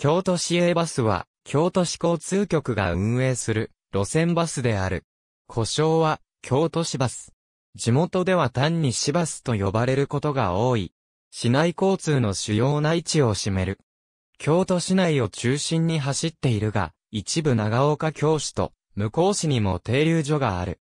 京都市営バスは、京都市交通局が運営する路線バスである。故障は、京都市バス。地元では単に市バスと呼ばれることが多い。市内交通の主要な位置を占める。京都市内を中心に走っているが、一部長岡京市と、向市にも停留所がある。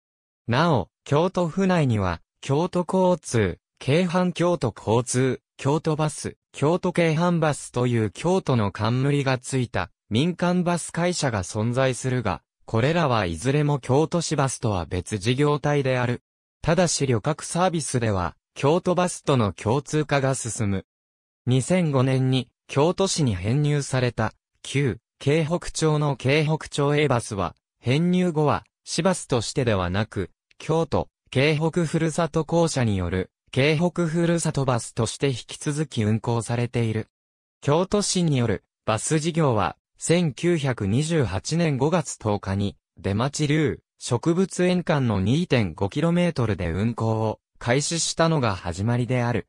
なお、京都府内には、京都交通、京阪京都交通、京都バス、京都京阪バスという京都の冠がついた民間バス会社が存在するが、これらはいずれも京都市バスとは別事業体である。ただし旅客サービスでは、京都バスとの共通化が進む。2005年に京都市に編入された旧京北町の京北町 A バスは、編入後は市バスとしてではなく、京都、京北ふるさと公社による京北ふるさとバスとして引き続き運行されている。京都市によるバス事業は、1928年5月10日に、出町流、植物園間の 2.5km で運行を開始したのが始まりである。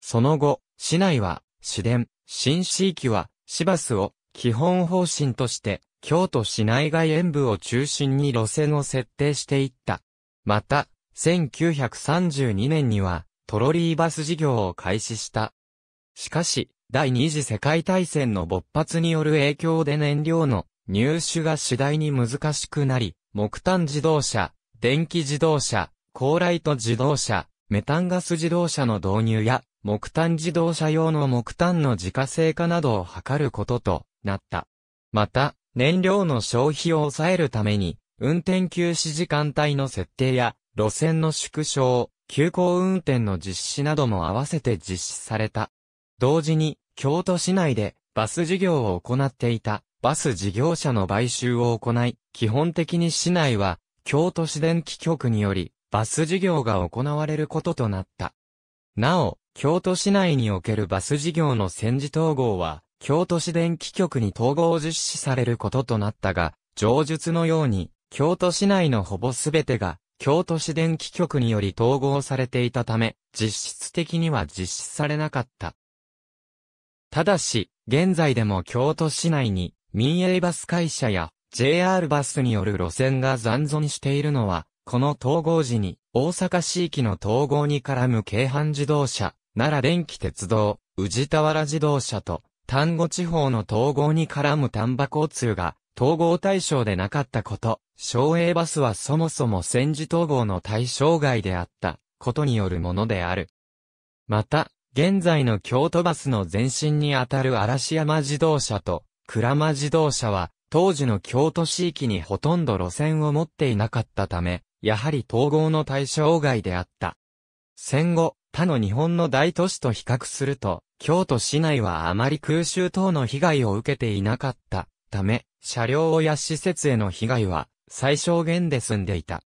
その後、市内は、市電、新市域は、市バスを基本方針として、京都市内外園部を中心に路線を設定していった。また、1932年には、トロリーバス事業を開始した。しかし、第二次世界大戦の勃発による影響で燃料の入手が次第に難しくなり、木炭自動車、電気自動車、高ライト自動車、メタンガス自動車の導入や、木炭自動車用の木炭の自家製化などを図ることとなった。また、燃料の消費を抑えるために、運転休止時間帯の設定や、路線の縮小、急行運転の実施なども合わせて実施された。同時に、京都市内でバス事業を行っていたバス事業者の買収を行い、基本的に市内は京都市電気局によりバス事業が行われることとなった。なお、京都市内におけるバス事業の戦時統合は、京都市電気局に統合を実施されることとなったが、上述のように、京都市内のほぼすべてが、京都市電気局により統合されていたため、実質的には実施されなかった。ただし、現在でも京都市内に民営バス会社や JR バスによる路線が残存しているのは、この統合時に大阪市域の統合に絡む京阪自動車、奈良電気鉄道、宇治田原自動車と、丹後地方の統合に絡む丹波交通が統合対象でなかったこと。省営バスはそもそも戦時統合の対象外であったことによるものである。また、現在の京都バスの前身にあたる嵐山自動車と倉間自動車は、当時の京都市域にほとんど路線を持っていなかったため、やはり統合の対象外であった。戦後、他の日本の大都市と比較すると、京都市内はあまり空襲等の被害を受けていなかったため、車両や施設への被害は最小限で済んでいた。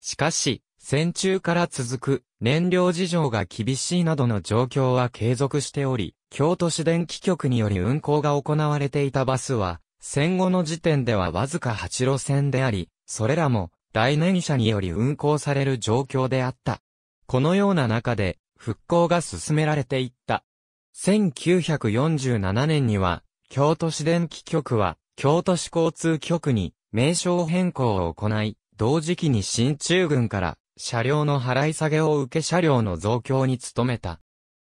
しかし、戦中から続く燃料事情が厳しいなどの状況は継続しており、京都市電気局により運行が行われていたバスは、戦後の時点ではわずか8路線であり、それらも来年車により運行される状況であった。このような中で復興が進められていった。1947年には、京都市電気局は、京都市交通局に、名称変更を行い、同時期に新中軍から車両の払い下げを受け車両の増強に努めた。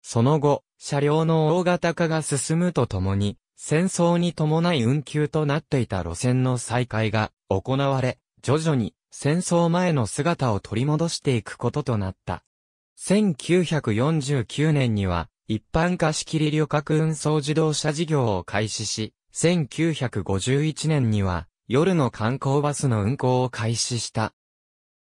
その後、車両の大型化が進むとともに、戦争に伴い運休となっていた路線の再開が行われ、徐々に戦争前の姿を取り戻していくこととなった。1949年には、一般貸切旅客運送自動車事業を開始し、1951年には、夜の観光バスの運行を開始した。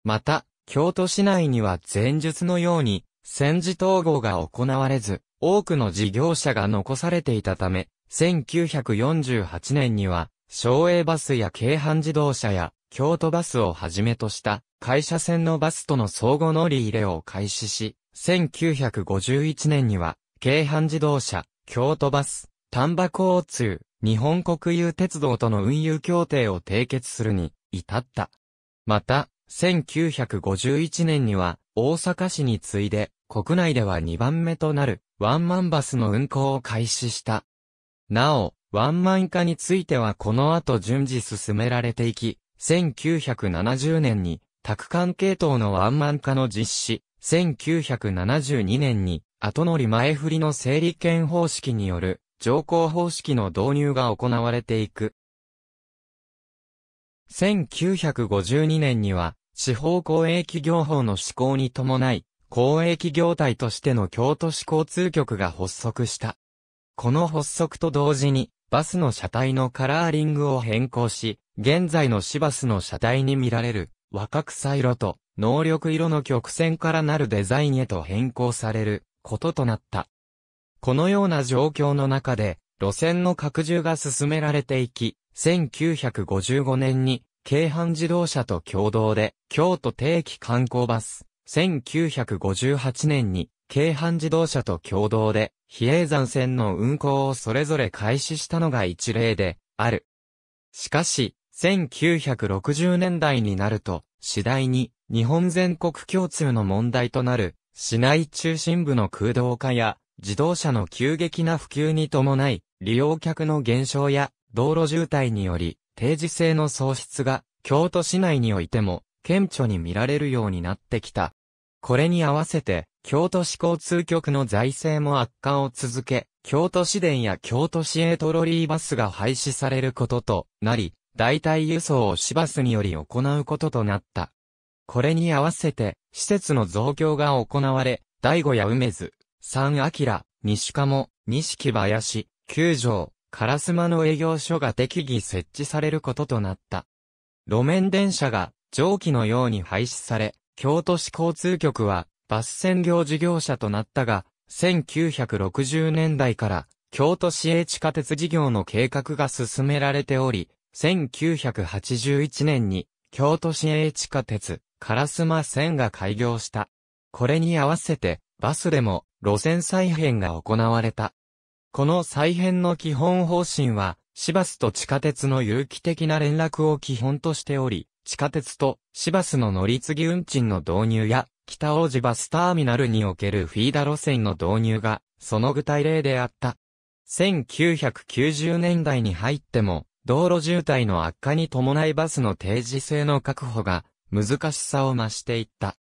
また、京都市内には前述のように、戦時統合が行われず、多くの事業者が残されていたため、1948年には、省営バスや京阪自動車や、京都バスをはじめとした、会社線のバスとの相互乗り入れを開始し、1951年には、京阪自動車、京都バス、丹波交通、日本国有鉄道との運輸協定を締結するに至った。また、1951年には大阪市に次いで国内では2番目となるワンマンバスの運行を開始した。なお、ワンマン化についてはこの後順次進められていき、1970年に、宅間系統のワンマン化の実施、1972年に、後乗り前振りの整理券方式による乗降方式の導入が行われていく。1952年には、地方公営企業法の施行に伴い、公営企業体としての京都市交通局が発足した。この発足と同時に、バスの車体のカラーリングを変更し、現在の市バスの車体に見られる、若草色と、能力色の曲線からなるデザインへと変更される、こととなった。このような状況の中で、路線の拡充が進められていき、1955年に、京阪自動車と共同で、京都定期観光バス、1958年に、京阪自動車と共同で、比叡山線の運行をそれぞれ開始したのが一例で、ある。しかし、1960年代になると、次第に、日本全国共通の問題となる、市内中心部の空洞化や、自動車の急激な普及に伴い、利用客の減少や道路渋滞により、定時制の喪失が京都市内においても顕著に見られるようになってきた。これに合わせて、京都市交通局の財政も悪化を続け、京都市電や京都市営トロリーバスが廃止されることとなり、代替輸送を市バスにより行うこととなった。これに合わせて、施設の増強が行われ、第五や梅津、三明、西鴨、錦林、九条、烏丸の営業所が適宜設置されることとなった。路面電車が蒸気のように廃止され、京都市交通局はバス専業事業者となったが、1960年代から京都市営地下鉄事業の計画が進められており、1981年に京都市営地下鉄烏丸線が開業した。これに合わせてバスでも路線再編が行われた。この再編の基本方針は、市バスと地下鉄の有機的な連絡を基本としており、地下鉄と市バスの乗り継ぎ運賃の導入や、北王子バスターミナルにおけるフィーダ路線の導入が、その具体例であった。1990年代に入っても、道路渋滞の悪化に伴いバスの定時性の確保が、難しさを増していった。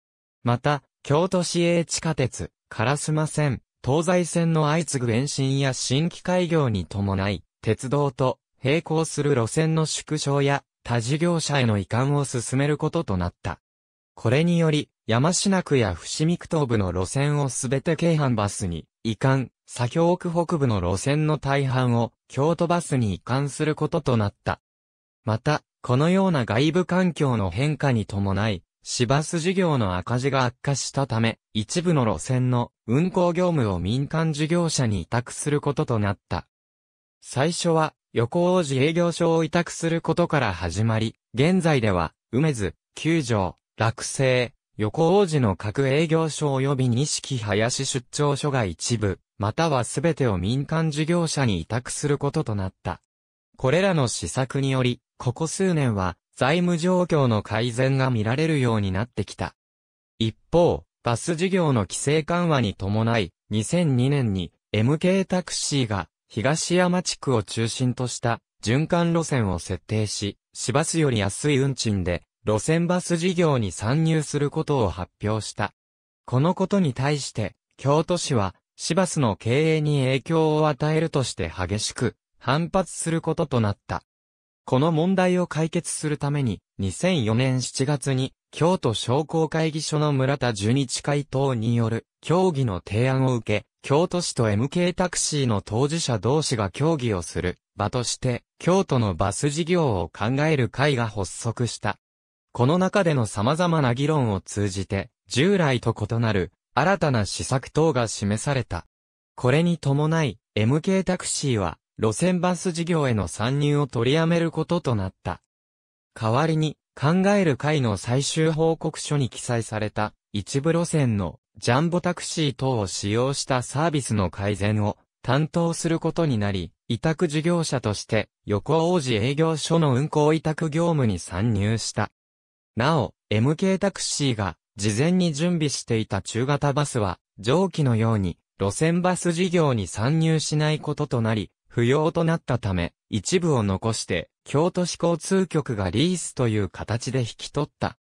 また、京都市営地下鉄、烏マ線、東西線の相次ぐ延伸や新規開業に伴い、鉄道と並行する路線の縮小や他事業者への移管を進めることとなった。これにより、山科区や伏見区東部の路線をすべて京阪バスに移管、左京区北部の路線の大半を京都バスに移管することとなった。また、このような外部環境の変化に伴い、市バス事業の赤字が悪化したため、一部の路線の運行業務を民間事業者に委託することとなった。最初は、横王子営業所を委託することから始まり、現在では、梅津、九条、落成、横王子の各営業所及び錦林出張所が一部、またはすべてを民間事業者に委託することとなった。これらの施策により、ここ数年は、財務状況の改善が見られるようになってきた。一方、バス事業の規制緩和に伴い、2002年に MK タクシーが東山地区を中心とした循環路線を設定し、市バスより安い運賃で路線バス事業に参入することを発表した。このことに対して、京都市は、市バスの経営に影響を与えるとして激しく反発することとなった。この問題を解決するために、2004年7月に、京都商工会議所の村田純地会等による協議の提案を受け、京都市と MK タクシーの当事者同士が協議をする場として、京都のバス事業を考える会が発足した。この中での様々な議論を通じて、従来と異なる新たな施策等が示された。これに伴い、MK タクシーは路線バス事業への参入を取りやめることとなった。代わりに、考える会の最終報告書に記載された、一部路線のジャンボタクシー等を使用したサービスの改善を担当することになり、委託事業者として横王子営業所の運行委託業務に参入した。なお、MK タクシーが事前に準備していた中型バスは上記のように路線バス事業に参入しないこととなり、不要となったため、一部を残して、京都市交通局がリースという形で引き取った。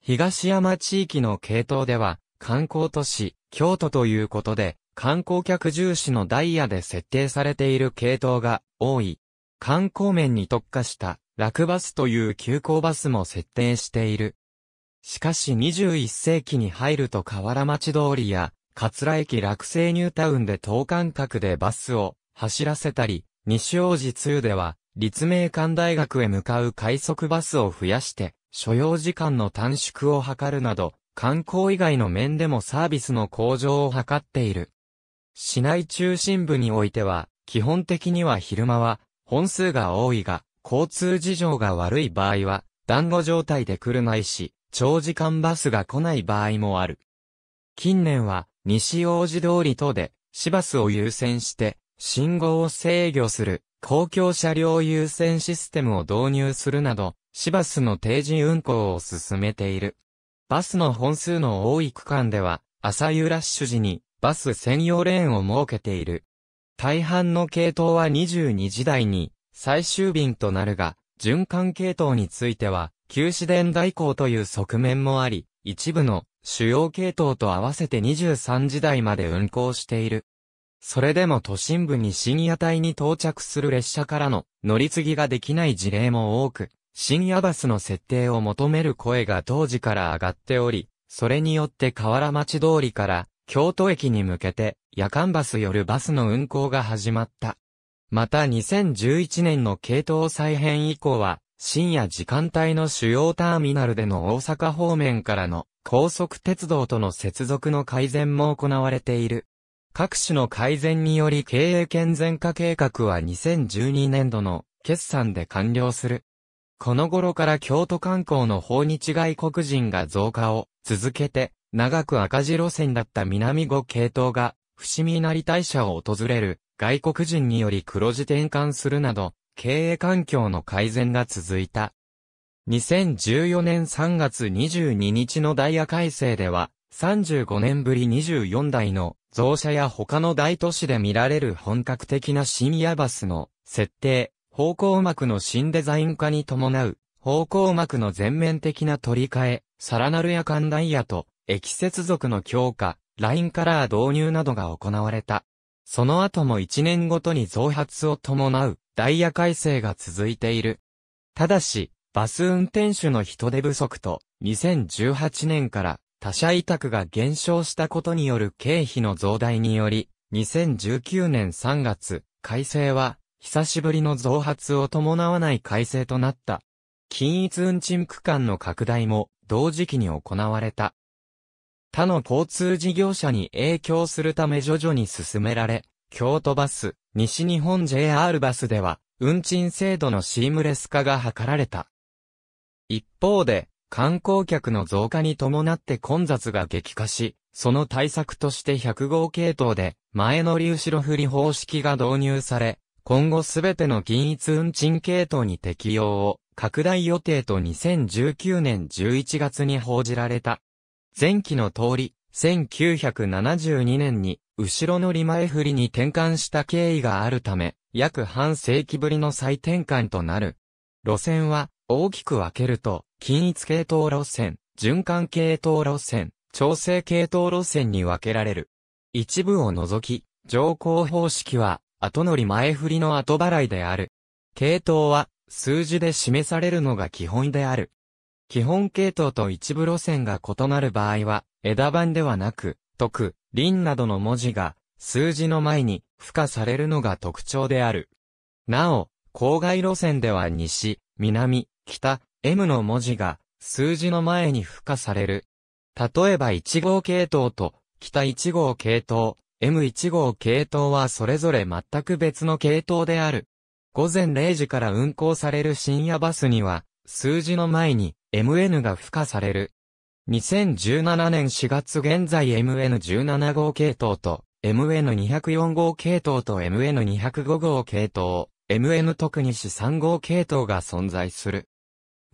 東山地域の系統では、観光都市、京都ということで、観光客重視のダイヤで設定されている系統が多い。観光面に特化した、楽バスという急行バスも設定している。しかし21世紀に入ると河原町通りや、桂駅落成ニュータウンで等間隔でバスを走らせたり、西王子2では、立命館大学へ向かう快速バスを増やして、所要時間の短縮を図るなど、観光以外の面でもサービスの向上を図っている。市内中心部においては、基本的には昼間は、本数が多いが、交通事情が悪い場合は、団子状態で来るないし、長時間バスが来ない場合もある。近年は、西王子通り等で、市バスを優先して、信号を制御する公共車両優先システムを導入するなど、市バスの定時運行を進めている。バスの本数の多い区間では、朝夕ラッシュ時にバス専用レーンを設けている。大半の系統は22時台に最終便となるが、循環系統については、旧市電代行という側面もあり、一部の主要系統と合わせて23時台まで運行している。それでも都心部に深夜帯に到着する列車からの乗り継ぎができない事例も多く、深夜バスの設定を求める声が当時から上がっており、それによって河原町通りから京都駅に向けて夜間バス夜バスの運行が始まった。また2011年の系統再編以降は、深夜時間帯の主要ターミナルでの大阪方面からの高速鉄道との接続の改善も行われている。各種の改善により経営健全化計画は2012年度の決算で完了する。この頃から京都観光の訪日外国人が増加を続けて、長く赤字路線だった南五系統が、伏見成大社を訪れる外国人により黒字転換するなど、経営環境の改善が続いた。2014年3月22日のダイヤ改正では、35年ぶり24台の増車や他の大都市で見られる本格的な深夜バスの設定、方向膜の新デザイン化に伴う方向膜の全面的な取り替え、さらなる夜間ダイヤと、液接続の強化、ラインカラー導入などが行われた。その後も1年ごとに増発を伴うダイヤ改正が続いている。ただし、バス運転手の人手不足と、2018年から他社委託が減少したことによる経費の増大により、2019年3月、改正は、久しぶりの増発を伴わない改正となった。均一運賃区間の拡大も同時期に行われた。他の交通事業者に影響するため徐々に進められ、京都バス、西日本 JR バスでは、運賃制度のシームレス化が図られた。一方で、観光客の増加に伴って混雑が激化し、その対策として100号系統で、前乗り後ろ振り方式が導入され、今後すべての均一運賃系統に適用を拡大予定と2019年11月に報じられた。前期の通り、1972年に後ろ乗り前振りに転換した経緯があるため、約半世紀ぶりの再転換となる。路線は大きく分けると、均一系統路線、循環系統路線、調整系統路線に分けられる。一部を除き、乗降方式は、後乗り前振りの後払いである。系統は、数字で示されるのが基本である。基本系統と一部路線が異なる場合は、枝番ではなく、特、輪などの文字が、数字の前に、付加されるのが特徴である。なお、郊外路線では西、南、北、M の文字が数字の前に付加される。例えば1号系統と北1号系統、M1 号系統はそれぞれ全く別の系統である。午前0時から運行される深夜バスには、数字の前に MN が付加される。2017年4月現在 MN17 号系統と MN204 号系統と MN205 号系統、MN 特に市3号系統が存在する。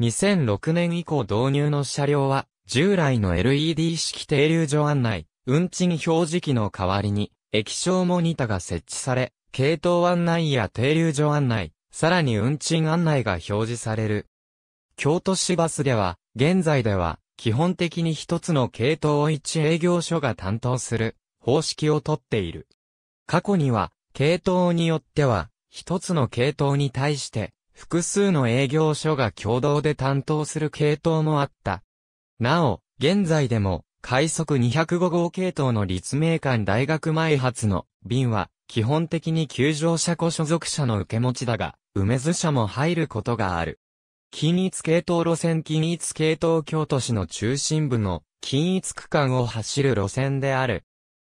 2006年以降導入の車両は、従来の LED 式停留所案内、運賃表示器の代わりに、液晶モニタが設置され、系統案内や停留所案内、さらに運賃案内が表示される。京都市バスでは、現在では、基本的に一つの系統を一営業所が担当する方式をとっている。過去には、系統によっては、一つの系統に対して、複数の営業所が共同で担当する系統もあった。なお、現在でも、快速205号系統の立命館大学前発の便は、基本的に急乗車庫所属者の受け持ちだが、梅津車も入ることがある。均一系統路線均一系統京都市の中心部の均一区間を走る路線である。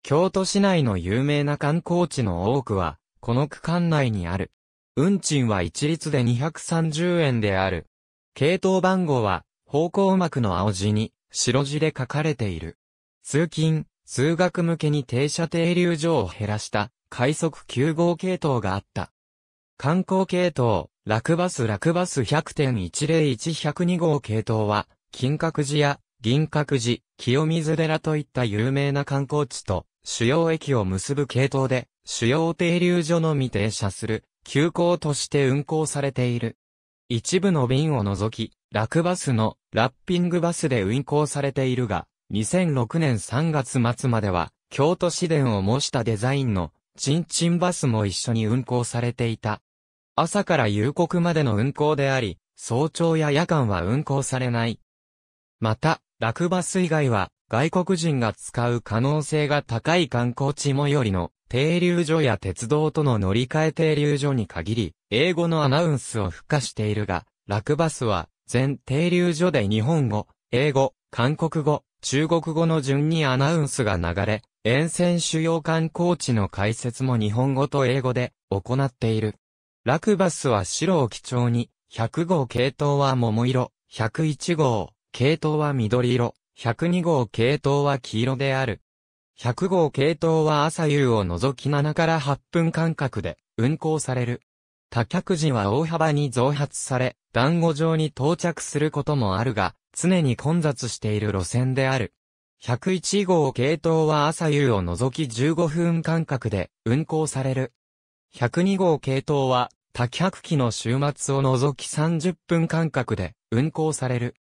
京都市内の有名な観光地の多くは、この区間内にある。運賃は一律で230円である。系統番号は、方向幕の青字に、白字で書かれている。通勤、通学向けに停車停留所を減らした、快速9号系統があった。観光系統、楽バス楽バス100.101-102号系統は、金閣寺や銀閣寺、清水寺といった有名な観光地と主要駅を結ぶ系統で、主要停留所のみ停車する、急行として運行されている。一部の便を除き、ラクバスのラッピングバスで運行されているが、2006年3月末までは、京都市電を模したデザインの、チンチンバスも一緒に運行されていた。朝から夕刻までの運行であり、早朝や夜間は運行されない。また、ラクバス以外は、外国人が使う可能性が高い観光地最寄りの停留所や鉄道との乗り換え停留所に限り、英語のアナウンスを付加しているが、ラクバスは、全停留所で日本語、英語、韓国語、中国語の順にアナウンスが流れ、沿線主要観光地の解説も日本語と英語で行っている。ラクバスは白を基調に、100号系統は桃色、101号系統は緑色、102号系統は黄色である。100号系統は朝夕を除き7から8分間隔で運行される。多客時は大幅に増発され、団子状に到着することもあるが、常に混雑している路線である。101号系統は朝夕を除き15分間隔で運行される。102号系統は多客機の週末を除き30分間隔で運行される。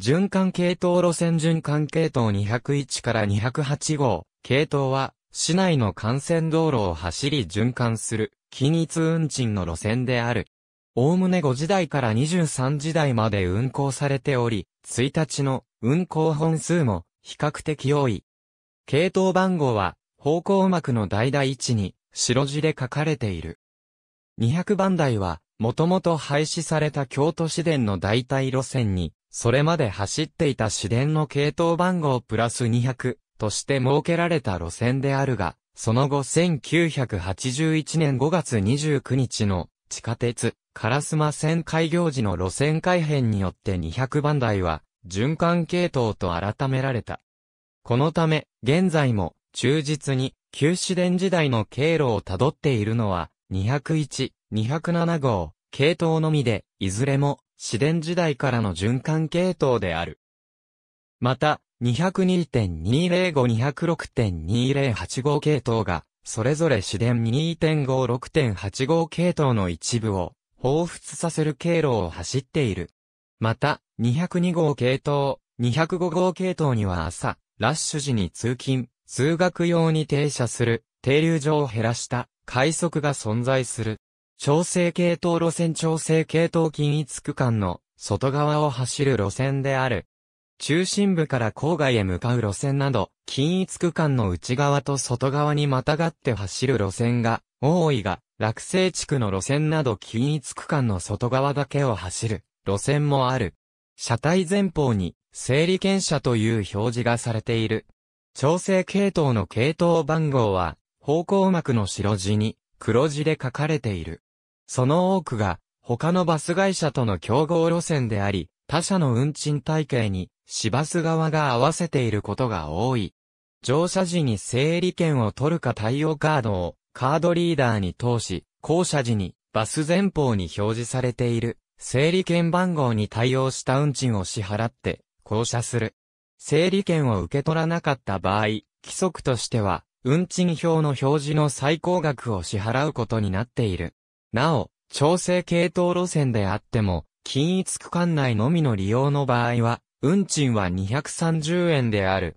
循環系統路線循環系統201から208号、系統は、市内の幹線道路を走り循環する、均一運賃の路線である。おおむね5時台から23時台まで運行されており、1日の運行本数も比較的多い。系統番号は、方向幕の代々位置に白字で書かれている。200番台は、もともと廃止された京都市電の代替路線にそれまで走っていた市電の系統番号プラス200として設けられた路線であるが、その後1981年5月29日の地下鉄、カラスマ線開業時の路線改変によって200番台は循環系統と改められた。このため、現在も忠実に旧市電時代の経路をたどっているのは201、207号、系統のみで、いずれも自伝時代からの循環系統である。また、202.205-206.2085系統が、それぞれ自伝2.56.85系統の一部を、彷彿させる経路を走っている。また、202号系統、205号系統には朝、ラッシュ時に通勤、通学用に停車する、停留所を減らした、快速が存在する。調整系統路線調整系統均一区間の外側を走る路線である。中心部から郊外へ向かう路線など、均一区間の内側と外側にまたがって走る路線が多いが、落成地区の路線など均一区間の外側だけを走る路線もある。車体前方に整理券車という表示がされている。調整系統の系統番号は、方向幕の白地に黒字で書かれている。その多くが、他のバス会社との競合路線であり、他社の運賃体系に、市バス側が合わせていることが多い。乗車時に整理券を取るか対応カードを、カードリーダーに通し、降車時に、バス前方に表示されている、整理券番号に対応した運賃を支払って、降車する。整理券を受け取らなかった場合、規則としては、運賃表の表示の最高額を支払うことになっている。なお、調整系統路線であっても、均一区間内のみの利用の場合は、運賃は230円である。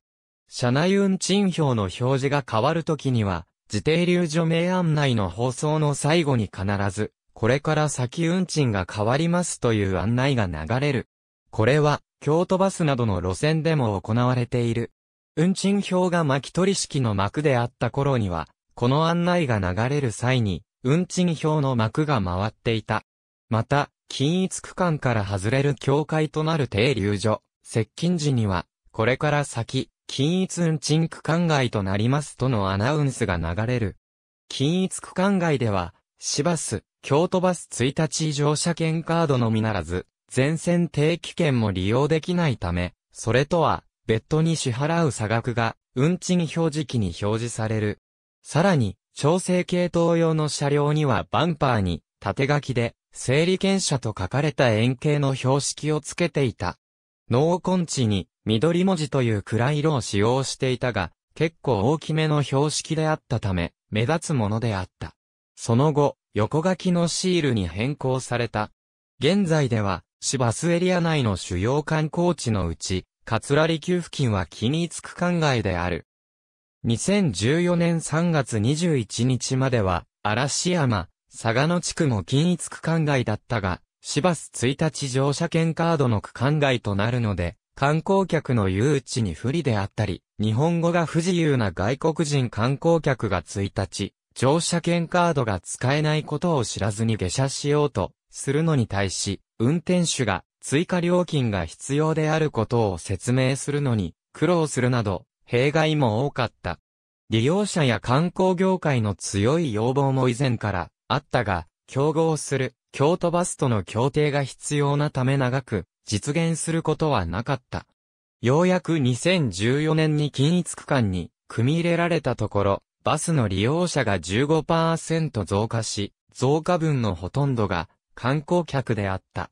車内運賃表の表示が変わるときには、自定留除名案内の放送の最後に必ず、これから先運賃が変わりますという案内が流れる。これは、京都バスなどの路線でも行われている。運賃表が巻き取り式の幕であった頃には、この案内が流れる際に、運賃表の幕が回っていた。また、均一区間から外れる境界となる停留所、接近時には、これから先、均一運賃区間外となりますとのアナウンスが流れる。均一区間外では、市バス、京都バス1日乗車券カードのみならず、全線定期券も利用できないため、それとは、別途に支払う差額が、運賃表示器に表示される。さらに、調整系統用の車両にはバンパーに縦書きで整理券車と書かれた円形の標識をつけていた。濃ー地に緑文字という暗い色を使用していたが、結構大きめの標識であったため、目立つものであった。その後、横書きのシールに変更された。現在では、市バスエリア内の主要観光地のうち、カツラリ付近は気に付つく考えである。2014年3月21日までは、嵐山、佐賀の地区も均一区間外だったが、市バス1日乗車券カードの区間外となるので、観光客の誘致に不利であったり、日本語が不自由な外国人観光客が1日、乗車券カードが使えないことを知らずに下車しようとするのに対し、運転手が追加料金が必要であることを説明するのに苦労するなど、弊害も多かった。利用者や観光業界の強い要望も以前からあったが、競合する京都バスとの協定が必要なため長く実現することはなかった。ようやく2014年に均一区間に組み入れられたところ、バスの利用者が15%増加し、増加分のほとんどが観光客であった。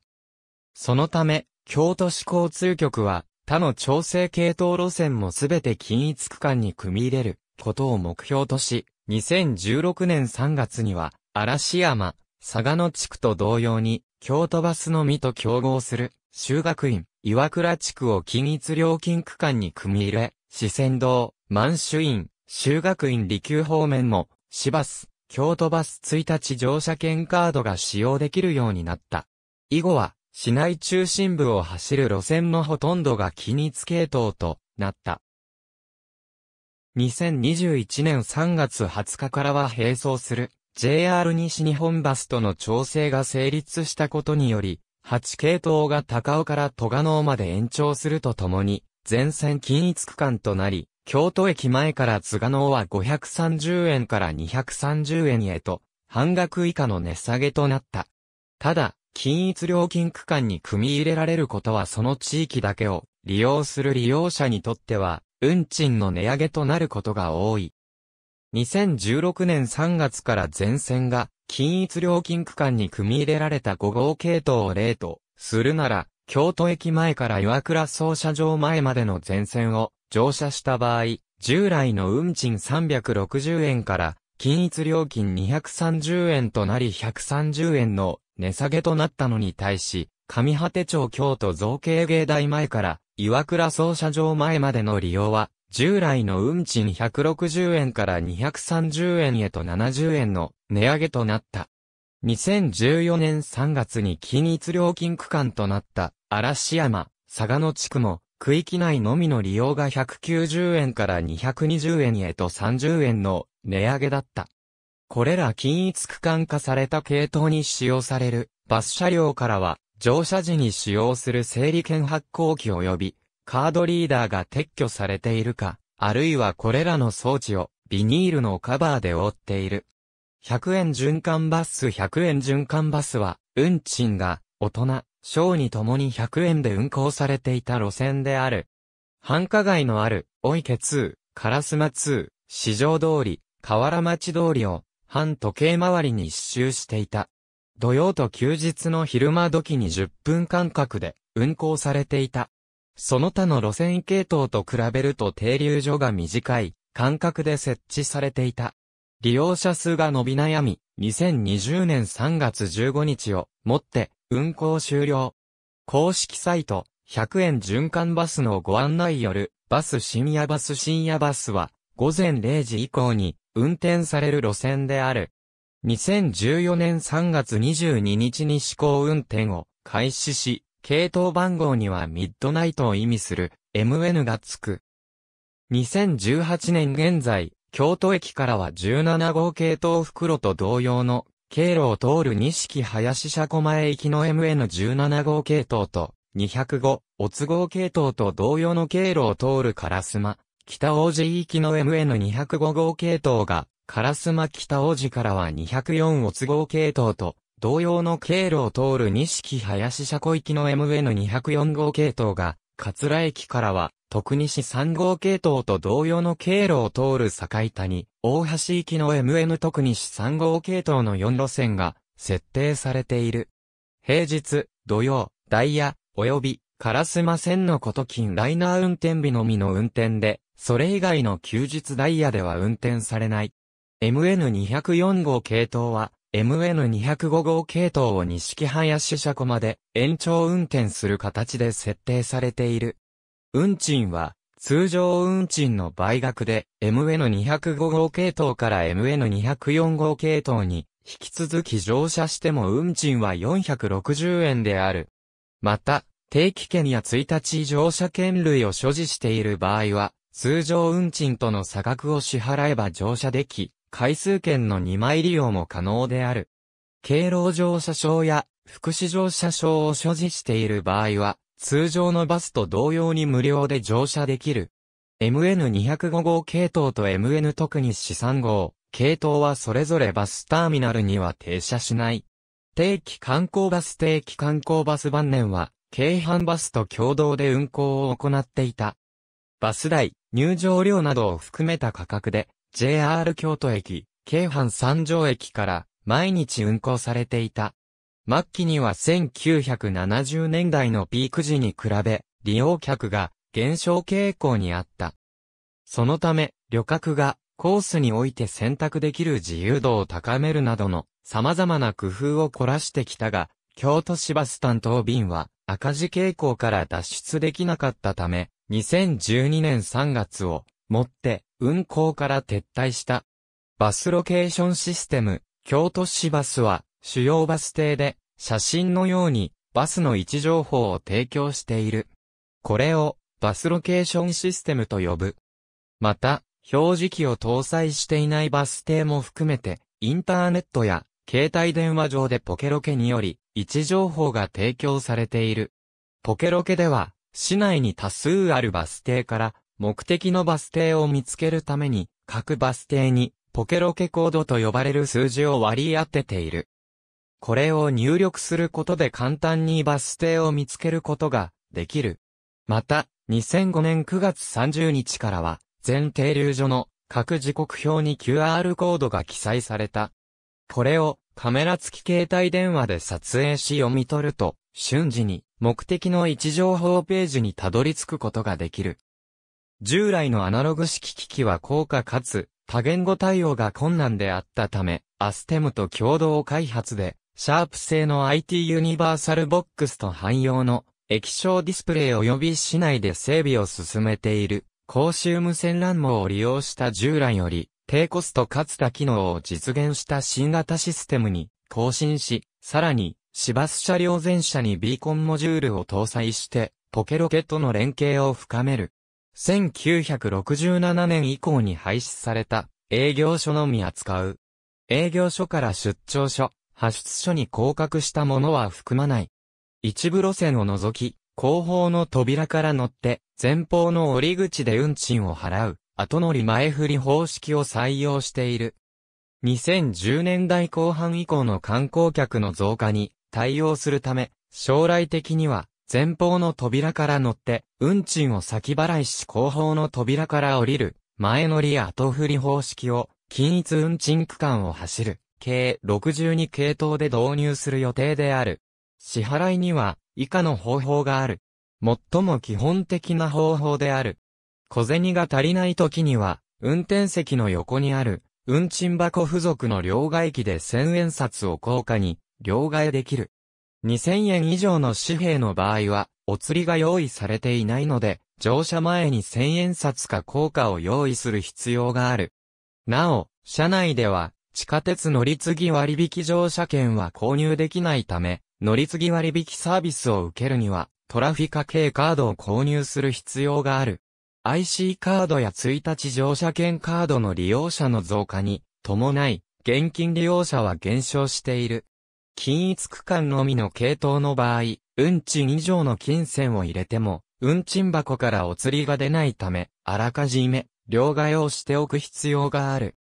そのため、京都市交通局は他の調整系統路線もすべて均一区間に組み入れることを目標とし、2016年3月には、嵐山、佐賀野地区と同様に、京都バスのみと競合する、修学院、岩倉地区を均一料金区間に組み入れ、四川道、満州院、修学院利休方面も、市バス、京都バス1日乗車券カードが使用できるようになった。以後は、市内中心部を走る路線のほとんどが機一系統となった。2021年3月20日からは並走する JR 西日本バスとの調整が成立したことにより、8系統が高尾から戸賀能まで延長するとともに、全線均一区間となり、京都駅前から津賀能は530円から230円へと、半額以下の値下げとなった。ただ、均一料金区間に組み入れられることはその地域だけを利用する利用者にとっては、運賃の値上げとなることが多い。2016年3月から全線が均一料金区間に組み入れられた5号系統を例とするなら、京都駅前から岩倉総車場前までの全線を乗車した場合、従来の運賃360円から均一料金230円となり130円の値下げとなったのに対し、上果て町京都造形芸大前から、岩倉操車場前までの利用は、従来の運賃160円から230円へと70円の値上げとなった。2014年3月に均一料金区間となった嵐山、佐賀野地区も区域内のみの利用が190円から220円へと30円の値上げだった。これら均一区間化された系統に使用されるバス車両からは乗車時に使用する整理券発行機及びカードリーダーが撤去されているか、あるいはこれらの装置をビニールのカバーで覆っている。100円循環バス100円循環バスは、運賃が大人、小にともに100円で運行されていた路線である。繁華街のある、お池2、烏丸2、市場通り、河原町通りを、半時計回りに一周していた。土曜と休日の昼間時に10分間隔で運行されていた。その他の路線系統と比べると停留所が短い間隔で設置されていた。利用者数が伸び悩み、2020年3月15日をもって運行終了。公式サイト、100円循環バスのご案内よる、バス深夜バス深夜バスは、午前0時以降に、運転される路線である。2014年3月22日に試行運転を開始し、系統番号にはミッドナイトを意味する MN がつく。2018年現在、京都駅からは17号系統袋と同様の経路を通る錦林車庫前行きの MN17 号系統と205、おつ号系統と同様の経路を通る烏丸、北王子行きの MN205 号系統が、烏マ北王子からは204乙号系統と、同様の経路を通る錦林車庫行きの MN204 号系統が、桂駅からは、徳西3号系統と同様の経路を通る境谷、大橋行きの MN 徳西3号系統の4路線が設定されている。平日、土曜、ダイヤ、及び、烏マ線のこと近ライナー運転日のみの運転で、それ以外の休日ダイヤでは運転されない。MN204 号系統は、MN205 号系統を西木林車庫まで延長運転する形で設定されている。運賃は、通常運賃の倍額で、MN205 号系統から MN204 号系統に、引き続き乗車しても運賃は460円である。また、定期券や1日乗車券類を所持している場合は、通常運賃との差額を支払えば乗車でき、回数券の2枚利用も可能である。経路乗車証や福祉乗車証を所持している場合は、通常のバスと同様に無料で乗車できる。MN205 号系統と MN 特に資産号、系統はそれぞれバスターミナルには停車しない。定期観光バス定期観光バス晩年は、京阪バスと共同で運行を行っていた。バス代、入場料などを含めた価格で、JR 京都駅、京阪三条駅から毎日運行されていた。末期には1970年代のピーク時に比べ、利用客が減少傾向にあった。そのため、旅客がコースにおいて選択できる自由度を高めるなどの様々な工夫を凝らしてきたが、京都市バス担当便は赤字傾向から脱出できなかったため、2012年3月をもって運行から撤退した。バスロケーションシステム、京都市バスは主要バス停で写真のようにバスの位置情報を提供している。これをバスロケーションシステムと呼ぶ。また、表示器を搭載していないバス停も含めて、インターネットや携帯電話上でポケロケにより位置情報が提供されている。ポケロケでは、市内に多数あるバス停から目的のバス停を見つけるために各バス停にポケロケコードと呼ばれる数字を割り当てている。これを入力することで簡単にバス停を見つけることができる。また、2005年9月30日からは、全停留所の各時刻表に QR コードが記載された。これをカメラ付き携帯電話で撮影し読み取ると、瞬時に目的の位置情報ページにたどり着くことができる。従来のアナログ式機器は高価かつ多言語対応が困難であったため、アステムと共同開発で、シャープ製の IT ユニバーサルボックスと汎用の液晶ディスプレイ及び市内で整備を進めている、公衆無線 LAN 網を利用した従来より低コストかつ多機能を実現した新型システムに更新し、さらに、市バス車両全車にビーコンモジュールを搭載して、ポケロケとの連携を深める。1967年以降に廃止された営業所のみ扱う。営業所から出張所、発出所に降格したものは含まない。一部路線を除き、後方の扉から乗って、前方の折り口で運賃を払う。後乗り前振り方式を採用している。2010年代後半以降の観光客の増加に対応するため、将来的には前方の扉から乗って、運賃を先払いし後方の扉から降りる、前乗り後振り方式を、均一運賃区間を走る、計62系統で導入する予定である。支払いには、以下の方法がある。最も基本的な方法である。小銭が足りない時には、運転席の横にある、運賃箱付属の両替機で千円札を硬貨に、両替できる。2000円以上の紙幣の場合は、お釣りが用意されていないので、乗車前に千円札か硬貨を用意する必要がある。なお、車内では、地下鉄乗り継ぎ割引乗車券は購入できないため、乗り継ぎ割引サービスを受けるには、トラフィカ系カードを購入する必要がある。IC カードや1日乗車券カードの利用者の増加に伴い、現金利用者は減少している。均一区間のみの系統の場合、運賃以上の金銭を入れても、運賃箱からお釣りが出ないため、あらかじめ、両替をしておく必要がある。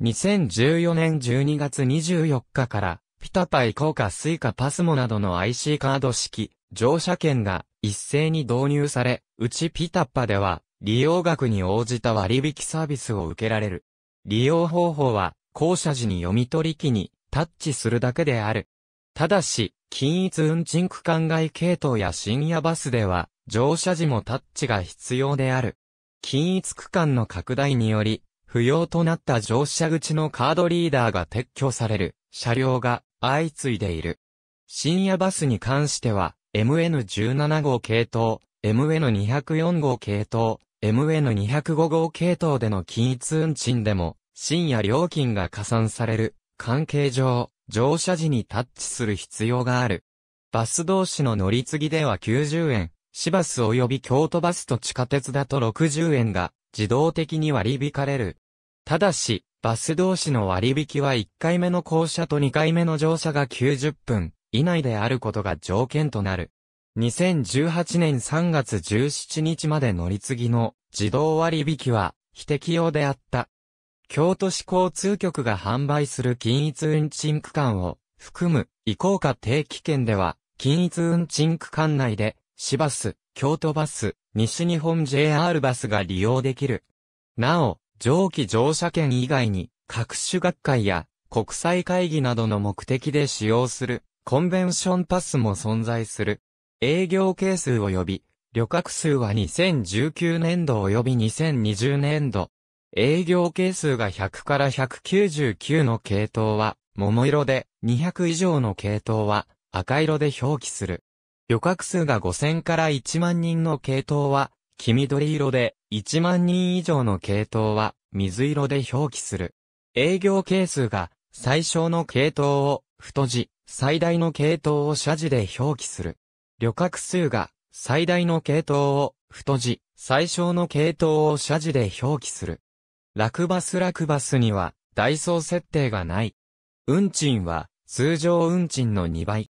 2014年12月24日から、ピタパイ効果スイカパスモなどの IC カード式、乗車券が一斉に導入され、うちピタパでは、利用額に応じた割引サービスを受けられる。利用方法は、降車時に読み取り機にタッチするだけである。ただし、均一運賃区間外系統や深夜バスでは、乗車時もタッチが必要である。均一区間の拡大により、不要となった乗車口のカードリーダーが撤去される車両が相次いでいる。深夜バスに関しては、MN17 号系統、MN204 号系統、MN205 号系統での均一運賃でも、深夜料金が加算される、関係上、乗車時にタッチする必要がある。バス同士の乗り継ぎでは90円、市バス及び京都バスと地下鉄だと60円が、自動的に割り引かれる。ただし、バス同士の割引は1回目の降車と2回目の乗車が90分以内であることが条件となる。2018年3月17日まで乗り継ぎの自動割引は非適用であった。京都市交通局が販売する均一運賃区間を含む移行下定期券では均一運賃区間内で市バス、京都バス、西日本 JR バスが利用できる。なお、上記乗車券以外に各種学会や国際会議などの目的で使用するコンベンションパスも存在する。営業係数及び、旅客数は2019年度及び2020年度。営業係数が100から199の系統は、桃色で、200以上の系統は、赤色で表記する。旅客数が5000から1万人の系統は、黄緑色で、1万人以上の系統は、水色で表記する。営業係数が、最小の系統を、太字、最大の系統を社字で表記する。旅客数が最大の系統を太字、最小の系統を社字で表記する。ラクバスラクバスにはダイソー設定がない。運賃は通常運賃の2倍。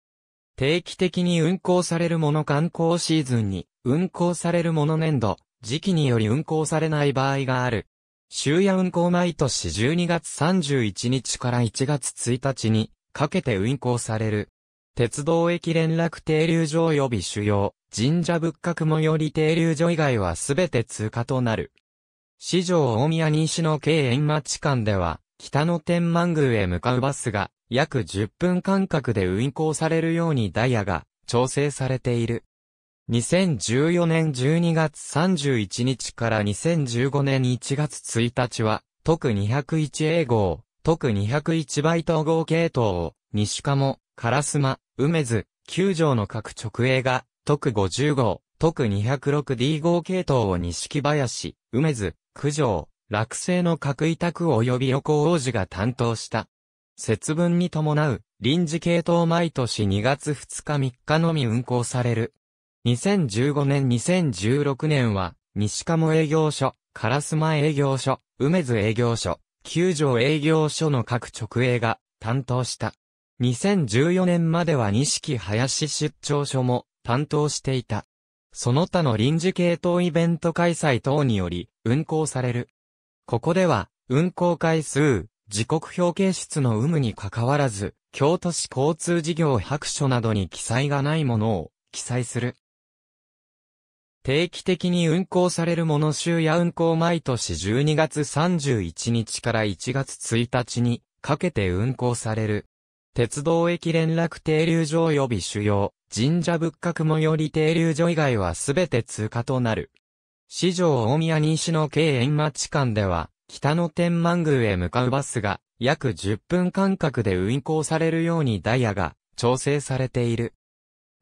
定期的に運行されるもの観光シーズンに、運行されるもの年度、時期により運行されない場合がある。終夜運行毎年12月31日から1月1日にかけて運行される。鉄道駅連絡停留所及び主要、神社仏閣もより停留所以外はすべて通過となる。市場大宮西の京円町間では、北の天満宮へ向かうバスが、約10分間隔で運行されるようにダイヤが調整されている。2014年12月31日から2015年1月1日は、特 201A 号、特2 0 1イ統合系統を、西も、カラスマ、梅津、九条の各直営が、特50号、特 206D 号系統を錦林、梅津、九条、落成の各委託及び横王子が担当した。節分に伴う、臨時系統毎年2月2日3日のみ運行される。2015年2016年は、西鴨営業所、カラスマ営業所、梅津営業所、九条営業所の各直営が担当した。2014年までは錦林出張所も担当していた。その他の臨時系統イベント開催等により運行される。ここでは運行回数、時刻表形質の有無にかかわらず、京都市交通事業白書などに記載がないものを記載する。定期的に運行されるもの週や運行毎年12月31日から1月1日にかけて運行される鉄道駅連絡停留所及び主要、神社仏閣最寄り停留所以外はすべて通過となる。市場大宮西の京円町間では、北の天満宮へ向かうバスが、約10分間隔で運行されるようにダイヤが調整されている。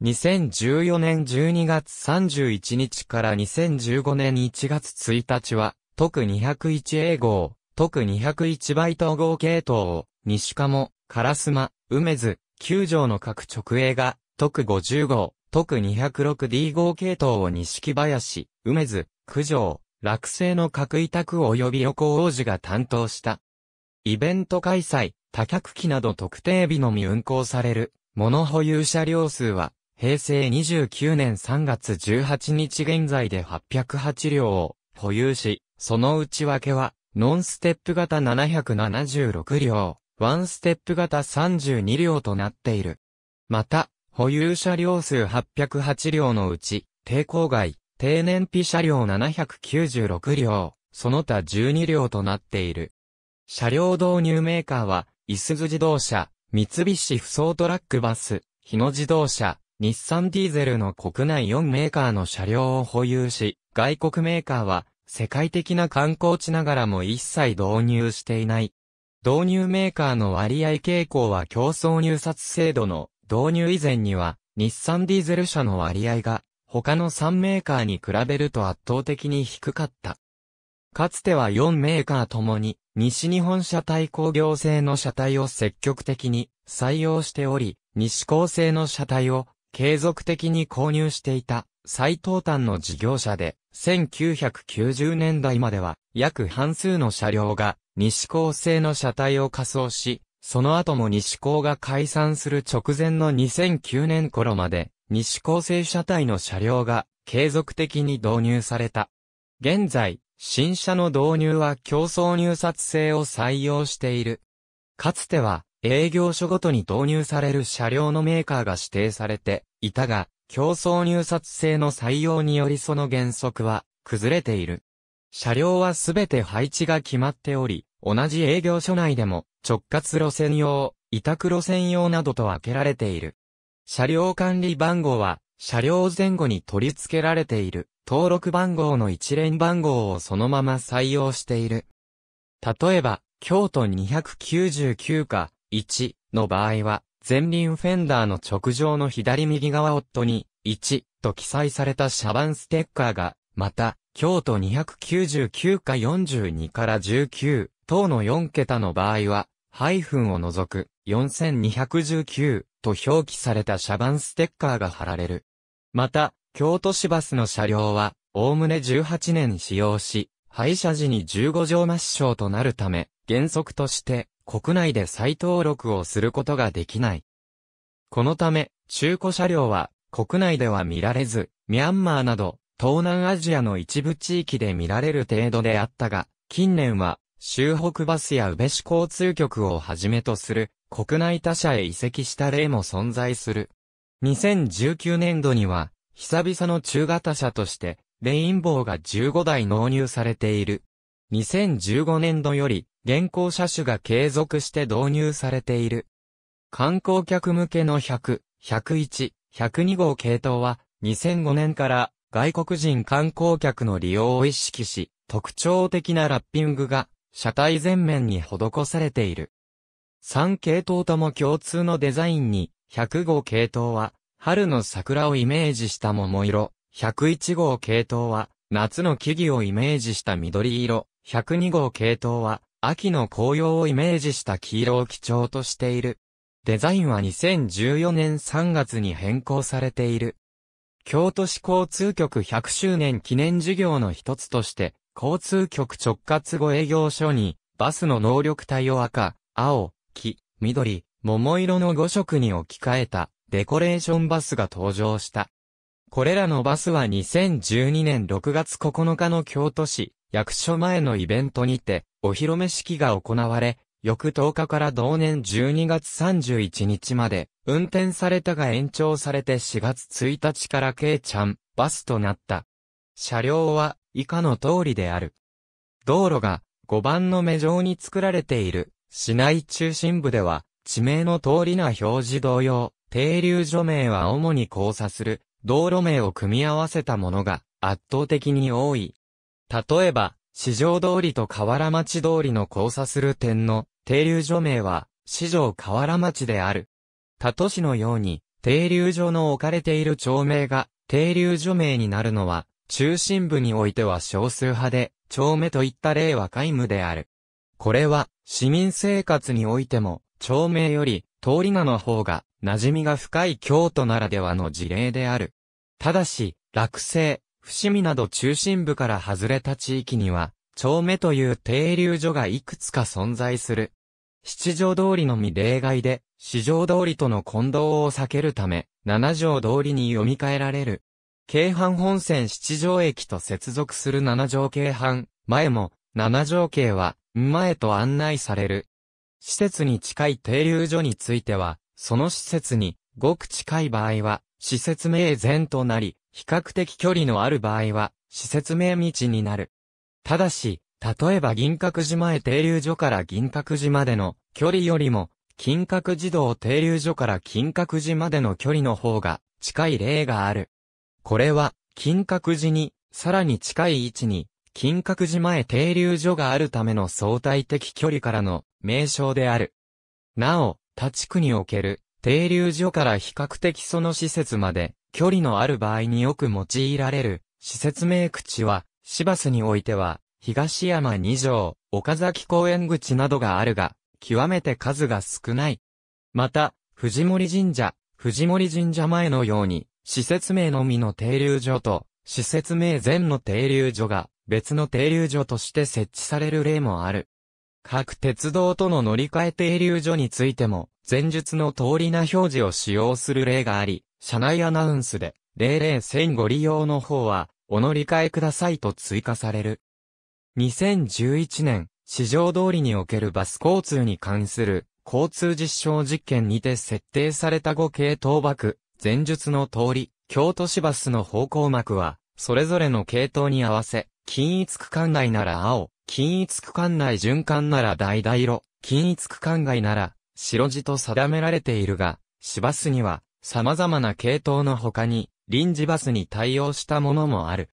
2014年12月31日から2015年1月1日は、特 201A 号、特201倍統合系統を、西鴨、烏丸、梅津、九条の各直営が、特50号、特 206D 号系統を西林、梅津、九条、落成の各委託及び横王子が担当した。イベント開催、多客機など特定日のみ運行される、物保有車両数は、平成29年3月18日現在で808両を保有し、その内訳は、ノンステップ型776両、ワンステップ型32両となっている。また、保有車両数808両のうち、抵抗外、低燃費車両796両、その他12両となっている。車両導入メーカーは、いすゞ自動車、三菱不走トラックバス、日野自動車、日産ディーゼルの国内4メーカーの車両を保有し、外国メーカーは、世界的な観光地ながらも一切導入していない。導入メーカーの割合傾向は競争入札制度の導入以前には、日産ディーゼル車の割合が、他の3メーカーに比べると圧倒的に低かった。かつては4メーカーともに、西日本車体工業製の車体を積極的に採用しており、西高製の車体を継続的に購入していた最東端の事業者で、1990年代までは、約半数の車両が、西高製の車体を仮装し、その後も西高が解散する直前の2009年頃まで、西高製車体の車両が、継続的に導入された。現在、新車の導入は競争入札制を採用している。かつては、営業所ごとに導入される車両のメーカーが指定されていたが、競争入札制の採用によりその原則は崩れている。車両はすべて配置が決まっており、同じ営業所内でも直轄路線用、委託路線用などと分けられている。車両管理番号は車両前後に取り付けられている登録番号の一連番号をそのまま採用している。例えば、京都299か1の場合は、前輪フェンダーの直上の左右側夫に、1と記載されたシャバンステッカーが、また、京都299か42から19等の4桁の場合は、ハイフンを除く4219と表記されたシャバンステッカーが貼られる。また、京都市バスの車両は、おおむね18年使用し、廃車時に15乗抹消となるため、原則として、国内で再登録をすることができない。このため、中古車両は国内では見られず、ミャンマーなど東南アジアの一部地域で見られる程度であったが、近年は、州北バスや宇部市交通局をはじめとする国内他社へ移籍した例も存在する。2019年度には、久々の中型車として、レインボーが15台納入されている。2015年度より、現行車種が継続して導入されている。観光客向けの100、101、102号系統は、2005年から外国人観光客の利用を意識し、特徴的なラッピングが車体全面に施されている。3系統とも共通のデザインに、100号系統は春の桜をイメージした桃色、101号系統は夏の木々をイメージした緑色、102号系統は、秋の紅葉をイメージした黄色を基調としている。デザインは2014年3月に変更されている。京都市交通局100周年記念事業の一つとして、交通局直轄後営業所に、バスの能力帯を赤、青、黄、緑、桃色の5色に置き換えた、デコレーションバスが登場した。これらのバスは2012年6月9日の京都市、役所前のイベントにて、お披露目式が行われ、翌10日から同年12月31日まで、運転されたが延長されて4月1日から K ちゃん、バスとなった。車両は以下の通りである。道路が5番の目状に作られている市内中心部では地名の通りな表示同様、停留所名は主に交差する道路名を組み合わせたものが圧倒的に多い。例えば、市場通りと河原町通りの交差する点の停留所名は、市場河原町である。他都市のように、停留所の置かれている町名が、停留所名になるのは、中心部においては少数派で、町名といった例は皆無である。これは、市民生活においても、町名より、通り名の方が、馴染みが深い京都ならではの事例である。ただし、落成、伏見など中心部から外れた地域には、町目という停留所がいくつか存在する。七条通りのみ例外で、四条通りとの混同を避けるため、七条通りに読み替えられる。京阪本線七条駅と接続する七条京阪、前も、七条京は、前と案内される。施設に近い停留所については、その施設に、ごく近い場合は、施設名前となり、比較的距離のある場合は、施設名道になる。ただし、例えば銀閣寺前停留所から銀閣寺までの距離よりも、金閣寺道停留所から金閣寺までの距離の方が近い例がある。これは、金閣寺に、さらに近い位置に、金閣寺前停留所があるための相対的距離からの名称である。なお、他地区における停留所から比較的その施設まで距離のある場合によく用いられる、施設名口は、市バスにおいては、東山2条、岡崎公園口などがあるが、極めて数が少ない。また、藤森神社、藤森神社前のように、施設名のみの停留所と、施設名前の停留所が、別の停留所として設置される例もある。各鉄道との乗り換え停留所についても、前述の通りな表示を使用する例があり、車内アナウンスで、001000ご利用の方は、お乗り換えくださいと追加される。2011年、市場通りにおけるバス交通に関する交通実証実験にて設定された5系統幕、前述の通り、京都市バスの方向幕は、それぞれの系統に合わせ、均一区間内なら青、均一区間内循環なら橙色、均一区間外なら白地と定められているが、市バスには様々な系統の他に、臨時バスに対応したものもある。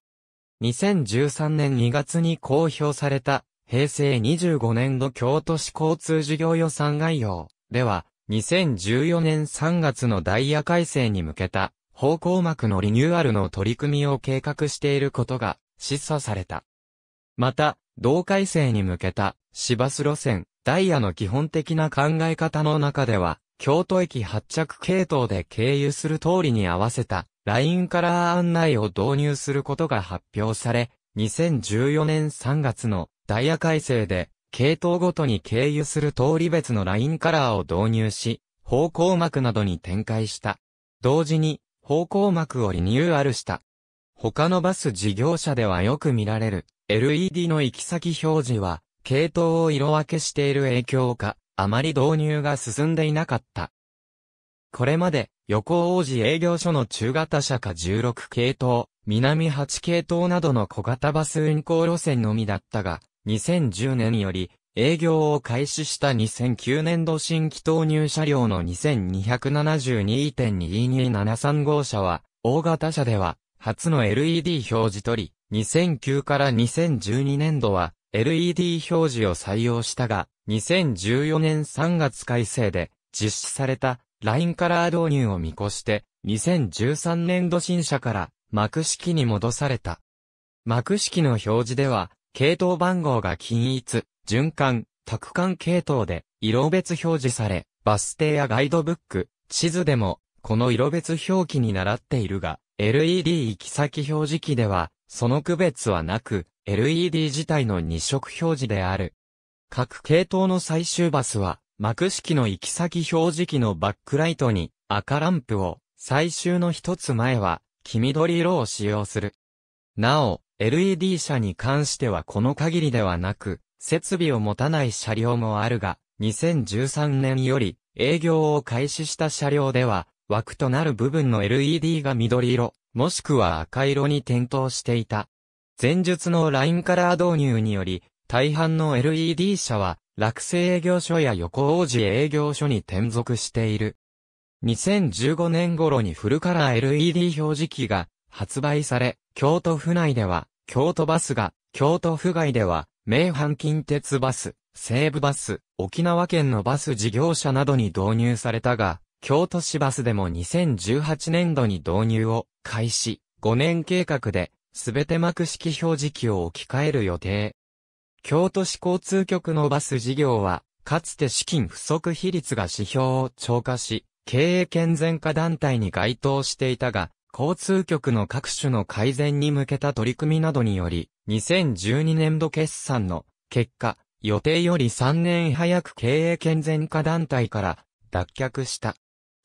2013年2月に公表された、平成25年度京都市交通事業予算概要では、2014年3月のダイヤ改正に向けた、方向幕のリニューアルの取り組みを計画していることが示唆された。また、同改正に向けた市バス路線、ダイヤの基本的な考え方の中では、京都駅発着系統で経由する通りに合わせた、ラインカラー案内を導入することが発表され、2014年3月のダイヤ改正で、系統ごとに経由する通り別のラインカラーを導入し、方向幕などに展開した。同時に、方向幕をリニューアルした。他のバス事業者ではよく見られる LED の行き先表示は、系統を色分けしている影響か、あまり導入が進んでいなかった。これまで、横王子営業所の中型車か16系統、南8系統などの小型バス運行路線のみだったが、2010年より営業を開始した2009年度新規投入車両の2272.22735号車は、大型車では初の LED 表示取り、2009から2012年度は LED 表示を採用したが、2014年3月改正で実施されたラインカラー導入を見越して、2013年度新社から幕式に戻された。幕式の表示では、系統番号が均一、循環、卓管系統で色別表示され、バス停やガイドブック、地図でも、この色別表記に倣っているが、LED 行き先表示器では、その区別はなく、LED 自体の2色表示である。各系統の最終バスは、幕式の行き先表示器のバックライトに赤ランプを、最終の一つ前は、黄緑色を使用する。なお、LED 車に関してはこの限りではなく、設備を持たない車両もあるが、2013年より営業を開始した車両では、枠となる部分の LED が緑色、もしくは赤色に点灯していた。前述のラインカラー導入により、大半の LED 社は、落成営業所や横王子営業所に転属している。2015年頃にフルカラー LED 表示器が発売され、京都府内では、京都バスが、京都府外では、名阪近鉄バス、西武バス、沖縄県のバス事業者などに導入されたが、京都市バスでも2018年度に導入を開始、5年計画で、すべて幕式表示器を置き換える予定。京都市交通局のバス事業は、かつて資金不足比率が指標を超過し、経営健全化団体に該当していたが、交通局の各種の改善に向けた取り組みなどにより、2012年度決算の結果、予定より3年早く経営健全化団体から脱却した。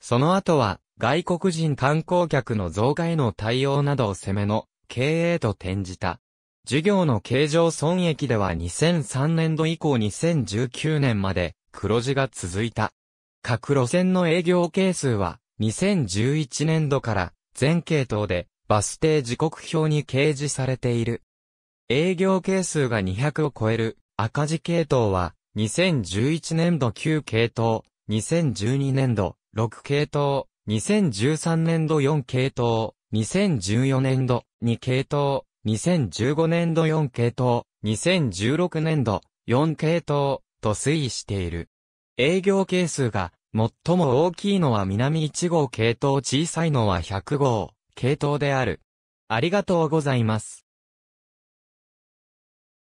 その後は、外国人観光客の増加への対応などを攻めの経営と転じた。事業の経常損益では2003年度以降2019年まで黒字が続いた。各路線の営業係数は2011年度から全系統でバス停時刻表に掲示されている。営業係数が200を超える赤字系統は2011年度9系統、2012年度6系統、2013年度4系統、2014年度2系統、2015年度4系統、2016年度4系統と推移している。営業係数が最も大きいのは南1号系統小さいのは100号系統である。ありがとうございます。